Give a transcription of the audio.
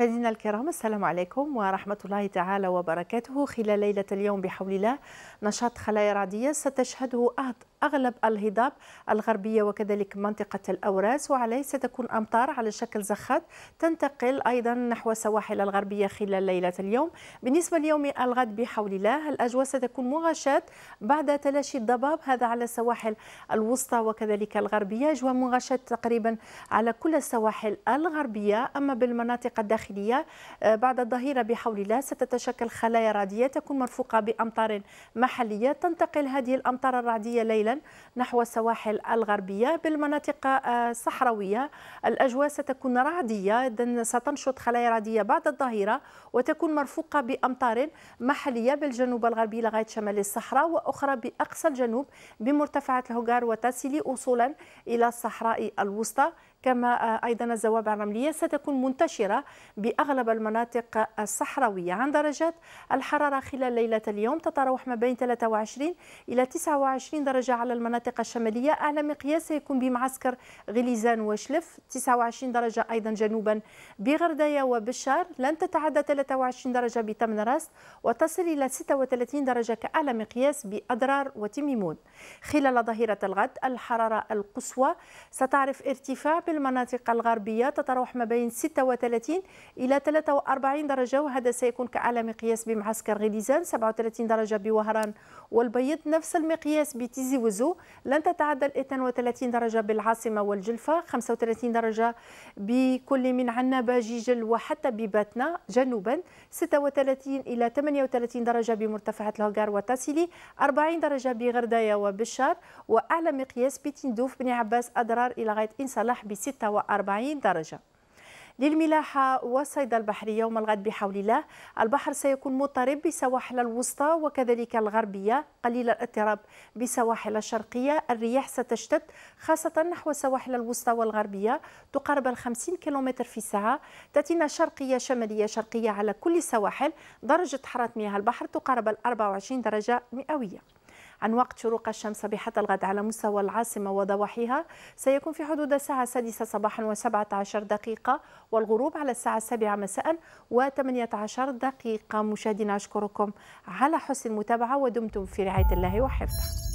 مشاهدينا الكرام السلام عليكم ورحمة الله تعالى وبركاته خلال ليلة اليوم بحول الله نشاط خلايا رعدية ستشهده أغلب الهضاب الغربية وكذلك منطقة الأوراس وعليه ستكون أمطار على شكل زخات تنتقل أيضا نحو السواحل الغربية خلال ليلة اليوم بالنسبة ليوم الغد بحول الله الأجواء ستكون مغشاة بعد تلاشي الضباب هذا على السواحل الوسطى وكذلك الغربية أجواء مغشاة تقريبا على كل السواحل الغربية أما بالمناطق الداخلية الداخلية آه، بعد الظهيرة بحول الله ستتشكل خلايا رعدية تكون مرفوقة بأمطار محلية تنتقل هذه الأمطار الرعدية ليلا نحو السواحل الغربية بالمناطق آه، الصحراوية الأجواء ستكون رعدية ستنشط خلايا رعدية بعد الظهيرة وتكون مرفوقة بأمطار محلية بالجنوب الغربي لغاية شمال الصحراء وأخرى بأقصى الجنوب بمرتفعات الهجار وتسلي وصولا إلى الصحراء الوسطى كما آه، أيضا الزوابع الرملية ستكون منتشرة بأغلب المناطق الصحراوية عن درجات الحرارة خلال ليلة اليوم تتراوح ما بين 23 إلى 29 درجة على المناطق الشمالية أعلى مقياس سيكون بمعسكر غليزان وشلف 29 درجة أيضا جنوبا بغردية وبشار لن تتعدى 23 درجة بتمن راس وتصل إلى 36 درجة كأعلى مقياس بأضرار وتميمون خلال ظهيرة الغد الحرارة القصوى ستعرف ارتفاع بالمناطق الغربية تتراوح ما بين 36 إلى 43 درجة وهذا سيكون كأعلى مقياس بمعسكر غليزان 37 درجة بوهران والبيض نفس المقياس بتيزي وزو لن تتعدى 32 درجة بالعاصمة والجلفة 35 درجة بكل من عنابة جيجل وحتى بباتنا جنوبا 36 إلى 38 درجة بمرتفعات الهجار وتاسيلي 40 درجة بغردايا وبشار وأعلى مقياس بتندوف بن عباس أدرار إلى غاية إن صلاح ب 46 درجة للملاحة والصيد البحري يوم الغد بحول الله البحر سيكون مضطرب بسواحل الوسطى وكذلك الغربية قليل الاضطراب بسواحل الشرقية الرياح ستشتد خاصة نحو سواحل الوسطى والغربية تقارب ال 50 في الساعة تأتينا شرقية شمالية شرقية على كل السواحل درجة حرارة مياه البحر تقارب ال 24 درجة مئوية عن وقت شروق الشمس صبيحة الغد على مستوى العاصمة وضواحيها سيكون في حدود الساعة السادسة صباحا و17 دقيقة والغروب على الساعة السابعة مساء و18 دقيقة مشاهدينا أشكركم على حسن المتابعة ودمتم في رعاية الله وحفظه